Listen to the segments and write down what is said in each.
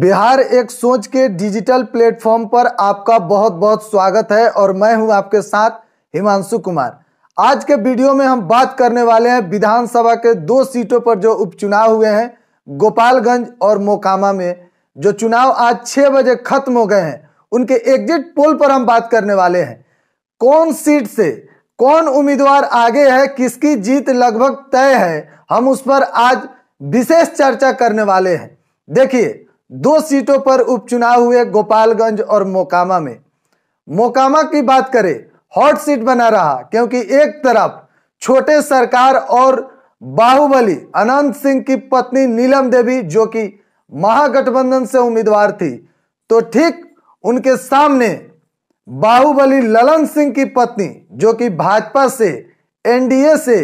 बिहार एक सोच के डिजिटल प्लेटफॉर्म पर आपका बहुत बहुत स्वागत है और मैं हूं आपके साथ हिमांशु कुमार आज के वीडियो में हम बात करने वाले हैं विधानसभा के दो सीटों पर जो उपचुनाव हुए हैं गोपालगंज और मोकामा में जो चुनाव आज छह बजे खत्म हो गए हैं उनके एग्जिट पोल पर हम बात करने वाले हैं कौन सीट से कौन उम्मीदवार आगे है किसकी जीत लगभग तय है हम उस पर आज विशेष चर्चा करने वाले हैं देखिए दो सीटों पर उपचुनाव हुए गोपालगंज और मोकामा में मोकामा की बात करें हॉट सीट बना रहा क्योंकि एक तरफ छोटे सरकार और बाहुबली अनंत सिंह की पत्नी नीलम देवी जो कि महागठबंधन से उम्मीदवार थी तो ठीक उनके सामने बाहुबली ललन सिंह की पत्नी जो कि भाजपा से एनडीए से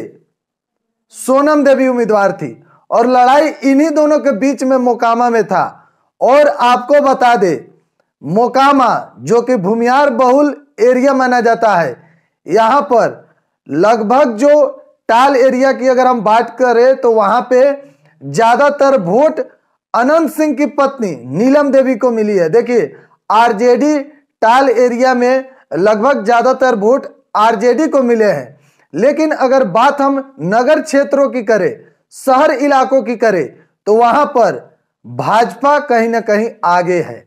सोनम देवी उम्मीदवार थी और लड़ाई इन्हीं दोनों के बीच में मोकामा में था और आपको बता दे मोकामा जो कि भूमिहार बहुल एरिया माना जाता है यहाँ पर लगभग जो टाल एरिया की अगर हम बात करें तो वहाँ पे ज़्यादातर वोट अनंत सिंह की पत्नी नीलम देवी को मिली है देखिए आरजेडी टाल एरिया में लगभग ज़्यादातर वोट आरजेडी को मिले हैं लेकिन अगर बात हम नगर क्षेत्रों की करें शहर इलाकों की करें तो वहाँ पर भाजपा कहीं ना कहीं आगे है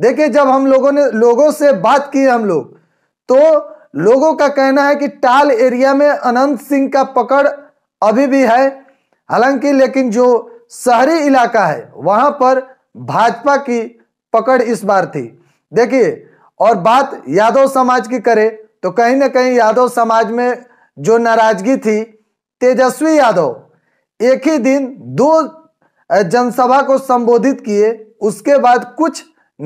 देखिए जब हम लोगों ने लोगों से बात की हम लोग तो लोगों का कहना है कि टाल एरिया में अनंत सिंह का पकड़ अभी भी है हालांकि लेकिन जो शहरी इलाका है वहां पर भाजपा की पकड़ इस बार थी देखिए और बात यादव समाज की करें तो कहीं ना कहीं यादव समाज में जो नाराजगी थी तेजस्वी यादव एक ही दिन दो जनसभा को संबोधित किए उसके बाद कुछ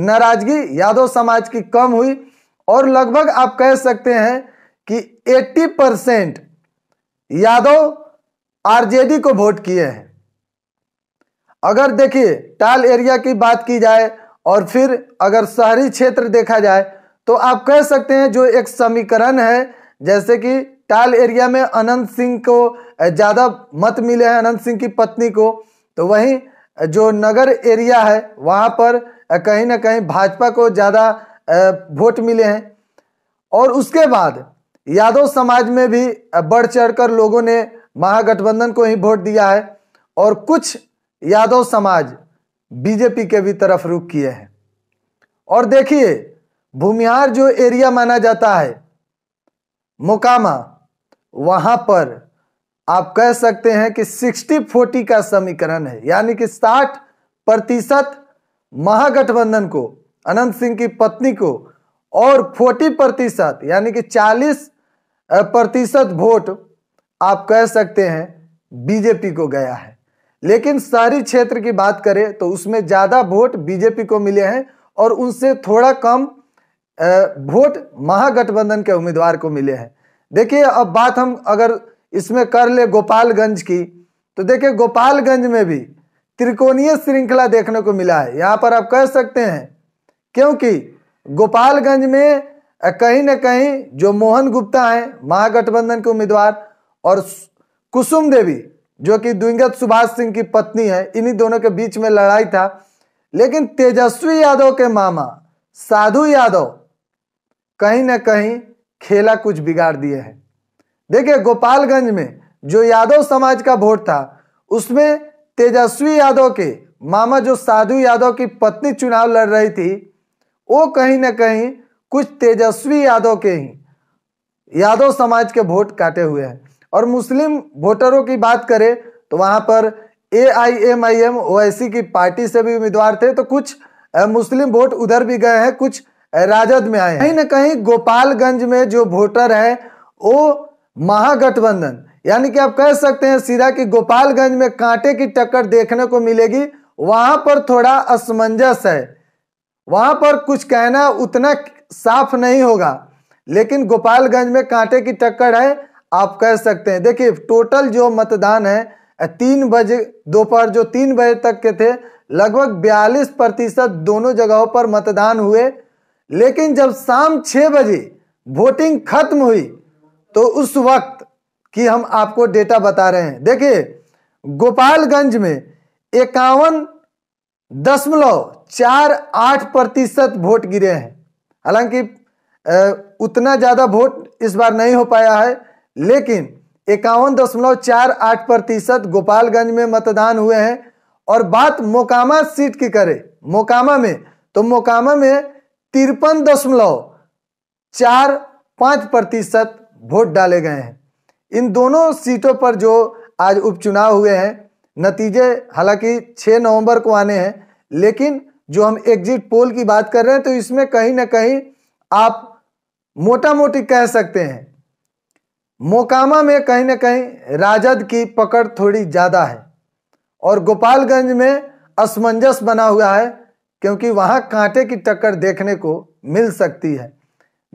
नाराजगी यादव समाज की कम हुई और लगभग आप कह सकते हैं कि 80 परसेंट यादव आरजेडी को वोट किए हैं अगर देखिए टाल एरिया की बात की जाए और फिर अगर शहरी क्षेत्र देखा जाए तो आप कह सकते हैं जो एक समीकरण है जैसे कि टाल एरिया में अनंत सिंह को ज़्यादा मत मिले हैं अनंत सिंह की पत्नी को तो वहीं जो नगर एरिया है वहाँ पर कहीं ना कहीं भाजपा को ज़्यादा वोट मिले हैं और उसके बाद यादव समाज में भी बढ़ चढ़कर लोगों ने महागठबंधन को ही वोट दिया है और कुछ यादव समाज बीजेपी के भी तरफ रुख किए हैं और देखिए भूमिहार जो एरिया माना जाता है मोकामा वहाँ पर आप कह सकते हैं कि सिक्सटी फोर्टी का समीकरण है यानी कि साठ प्रतिशत महागठबंधन को अनंत सिंह की पत्नी को और फोर्टी प्रतिशत यानी कि चालीस प्रतिशत वोट आप कह सकते हैं बीजेपी को गया है लेकिन शहरी क्षेत्र की बात करें तो उसमें ज़्यादा वोट बीजेपी को मिले हैं और उनसे थोड़ा कम वोट महागठबंधन के उम्मीदवार को मिले हैं देखिए अब बात हम अगर इसमें कर ले गोपालगंज की तो देखिये गोपालगंज में भी त्रिकोणीय श्रृंखला देखने को मिला है यहाँ पर आप कह सकते हैं क्योंकि गोपालगंज में कहीं ना कहीं जो मोहन गुप्ता हैं महागठबंधन के उम्मीदवार और कुसुम देवी जो कि द्विंगत सुभाष सिंह की पत्नी है इन्हीं दोनों के बीच में लड़ाई था लेकिन तेजस्वी यादव के मामा साधु यादव कहीं ना कहीं खेला कुछ बिगाड़ दिए हैं देखिए गोपालगंज में जो यादव समाज का वोट था उसमें तेजस्वी यादव के मामा जो साधु यादव की पत्नी चुनाव लड़ रही थी वो कहीं ना कहीं कुछ तेजस्वी यादव के ही यादव समाज के वोट काटे हुए हैं और मुस्लिम वोटरों की बात करें तो वहाँ पर A I M I M Owaisi की पार्टी से भी उम्मीदवार थे तो कुछ मुस्लिम वोट उधर भी गए हैं कुछ राजद में आए कहीं ना कहीं गोपालगंज में जो वोटर है वो महागठबंधन यानी कि आप कह सकते हैं सीधा कि गोपालगंज में कांटे की टक्कर देखने को मिलेगी वहां पर थोड़ा असमंजस है वहां पर कुछ कहना उतना साफ नहीं होगा लेकिन गोपालगंज में कांटे की टक्कर है आप कह सकते हैं देखिए टोटल जो मतदान है तीन बजे दोपहर जो तीन बजे तक के थे लगभग बयालीस प्रतिशत दोनों जगहों पर मतदान हुए लेकिन जब शाम छः बजे वोटिंग खत्म हुई तो उस वक्त की हम आपको डेटा बता रहे हैं देखिए गोपालगंज में इक्यावन दशमलव चार आठ प्रतिशत वोट गिरे हैं हालांकि उतना ज़्यादा वोट इस बार नहीं हो पाया है लेकिन इक्यावन दशमलव चार आठ प्रतिशत गोपालगंज में मतदान हुए हैं और बात मोकामा सीट की करें मोकामा में तो मोकामा में तिरपन दशमलव चार पांच प्रतिशत वोट डाले गए हैं इन दोनों सीटों पर जो आज उपचुनाव हुए हैं नतीजे हालांकि 6 नवंबर को आने हैं लेकिन जो हम एग्जिट पोल की बात कर रहे हैं तो इसमें कहीं ना कहीं आप मोटा मोटी कह सकते हैं मोकामा में कहीं ना कहीं राजद की पकड़ थोड़ी ज़्यादा है और गोपालगंज में असमंजस बना हुआ है क्योंकि वहाँ कांटे की टक्कर देखने को मिल सकती है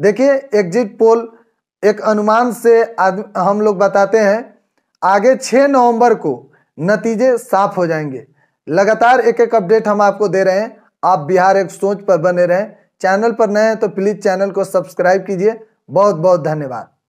देखिए एग्जिट पोल एक अनुमान से हम लोग बताते हैं आगे 6 नवंबर को नतीजे साफ हो जाएंगे लगातार एक एक अपडेट हम आपको दे रहे हैं आप बिहार एक सोच पर बने रहें चैनल पर नए हैं तो प्लीज़ चैनल को सब्सक्राइब कीजिए बहुत बहुत धन्यवाद